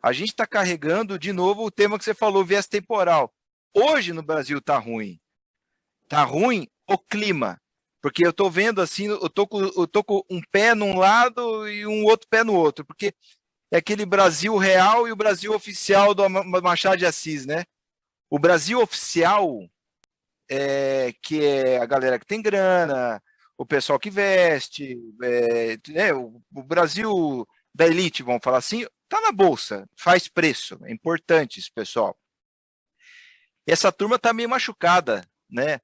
A gente está carregando de novo o tema que você falou, viés temporal. Hoje no Brasil está ruim. Está ruim o clima. Porque eu estou vendo assim, eu tô, com, eu tô com um pé num lado e um outro pé no outro. Porque é aquele Brasil real e o Brasil oficial do Machado de Assis, né? O Brasil oficial é, que é a galera que tem grana, o pessoal que veste, é, né, o, o, Brasil da elite, vamos falar assim, tá na bolsa, faz preço, é importante esse pessoal. Essa turma tá meio machucada, né?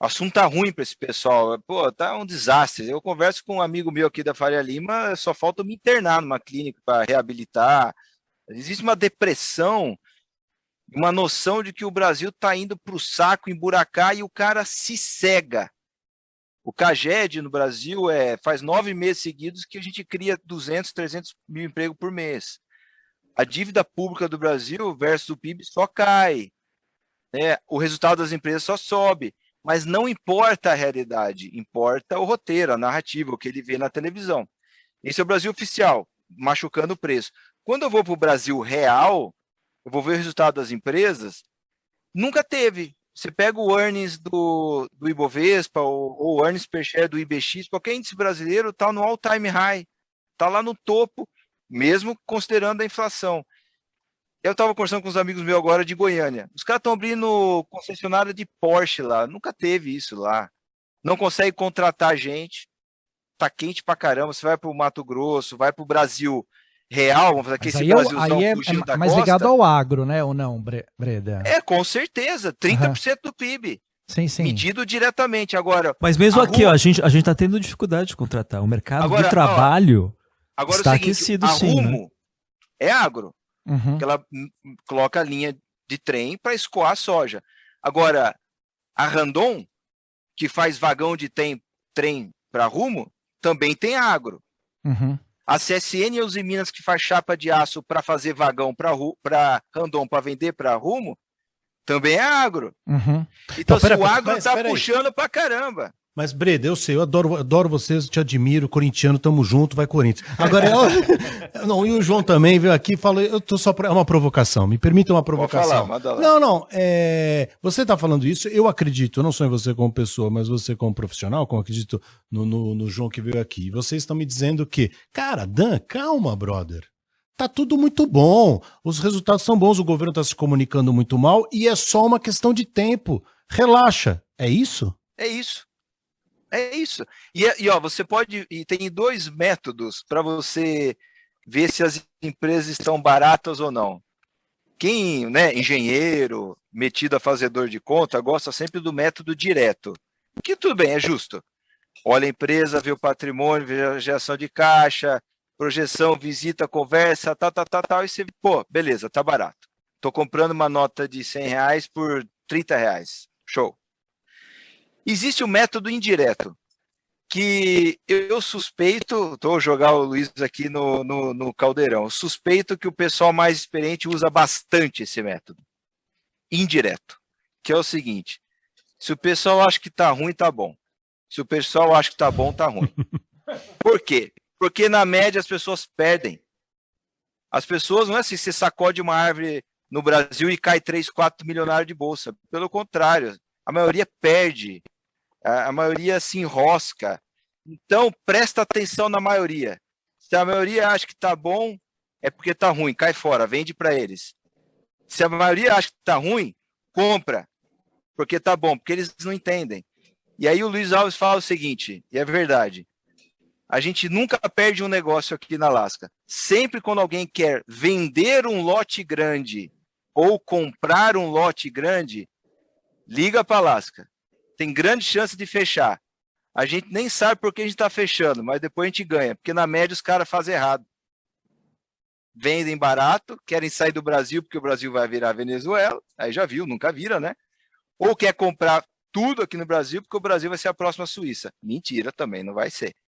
O assunto tá ruim para esse pessoal, pô, tá um desastre. Eu converso com um amigo meu aqui da Faria Lima, só falta me internar numa clínica para reabilitar. Existe uma depressão uma noção de que o Brasil está indo para o saco, emburacar, e o cara se cega. O CAGED no Brasil é, faz nove meses seguidos que a gente cria 200, 300 mil empregos por mês. A dívida pública do Brasil versus o PIB só cai. Né? O resultado das empresas só sobe. Mas não importa a realidade, importa o roteiro, a narrativa, o que ele vê na televisão. Esse é o Brasil oficial, machucando o preço. Quando eu vou para o Brasil real, eu vou ver o resultado das empresas, nunca teve. Você pega o earnings do, do Ibovespa ou, o earnings per share do IBX, qualquer índice brasileiro está no all-time high, está lá no topo, mesmo considerando a inflação. Eu estava conversando com os amigos meus agora de Goiânia. Os caras estão abrindo concessionária de Porsche lá. Nunca teve isso lá. Não consegue contratar gente. Tá quente pra caramba. Você vai para o Mato Grosso, vai para o Brasil real, vamos fazer aqui esse é, é mais ligado ao agro, né, ou não, Breda? É, com certeza, 30% uhum. do PIB. Sim, sim. Medido diretamente agora. Mas mesmo aqui, ó, a gente a gente tá tendo dificuldade de contratar. O mercado agora, de trabalho ó, agora é está seguinte, aquecido sim. Né? Rumo né? é agro. Uhum. ela coloca a linha de trem para escoar a soja. Agora, a Randon, que faz vagão de trem, trem para rumo, também tem agro. Uhum. A CSN e os Minas que faz chapa de aço para fazer vagão para Randon para vender para Rumo, também é agro. Uhum. Então, então pera, o agro está puxando para caramba. Mas, Breda, eu sei, eu adoro, adoro vocês, te admiro, corintiano, tamo junto, vai Corinthians. Agora, eu, não, e o João também veio aqui e falou, eu tô só, é uma provocação, me permita uma provocação. Falar, não, não, é, você tá falando isso, eu acredito, não só em você como pessoa, mas você como profissional, como acredito no, no, no João que veio aqui. Vocês estão me dizendo que, cara, Dan, calma, brother. Tá tudo muito bom, os resultados são bons, o governo tá se comunicando muito mal e é só uma questão de tempo. Relaxa, é isso? É isso. É isso. E, é, e ó, você pode. E tem dois métodos para você ver se as empresas estão baratas ou não. Quem, né, engenheiro, metido a fazedor de conta, gosta sempre do método direto. Que tudo bem, é justo. Olha a empresa, vê o patrimônio, vê a geração de caixa, projeção, visita, conversa, tal, tal, tal, tal, e você, pô, beleza, tá barato. Tô comprando uma nota de 100 reais por 30 reais. Show. Existe o método indireto, que eu suspeito, estou jogar o Luiz aqui no, no, no caldeirão, suspeito que o pessoal mais experiente usa bastante esse método indireto, que é o seguinte: se o pessoal acha que está ruim, tá bom. Se o pessoal acha que está bom, tá ruim. Por quê? Porque na média as pessoas perdem. As pessoas não é assim, você sacode uma árvore no Brasil e cai 3, 4 milionários de bolsa. Pelo contrário, a maioria perde a, maioria se enrosca. Então, presta atenção na maioria. Se a maioria acha que está bom, é porque está ruim. Cai fora, vende para eles. Se a maioria acha que está ruim, compra, porque está bom, porque eles não entendem. E aí o Luiz Alves fala o seguinte, e é verdade. A gente nunca perde um negócio aqui na Lasca. Sempre quando alguém quer vender um lote grande ou comprar um lote grande, liga para a Lasca tem grande chance de fechar. A gente nem sabe por que a gente está fechando, mas depois a gente ganha, porque na média os caras fazem errado. Vendem barato, querem sair do Brasil porque o Brasil vai virar Venezuela, aí já viu, nunca vira, né? Ou quer comprar tudo aqui no Brasil porque o Brasil vai ser a próxima Suíça. Mentira também, não vai ser.